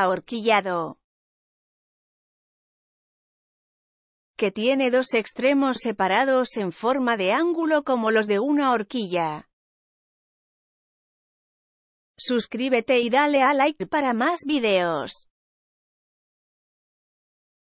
ahorquillado, que tiene dos extremos separados en forma de ángulo como los de una horquilla. Suscríbete y dale a like para más videos.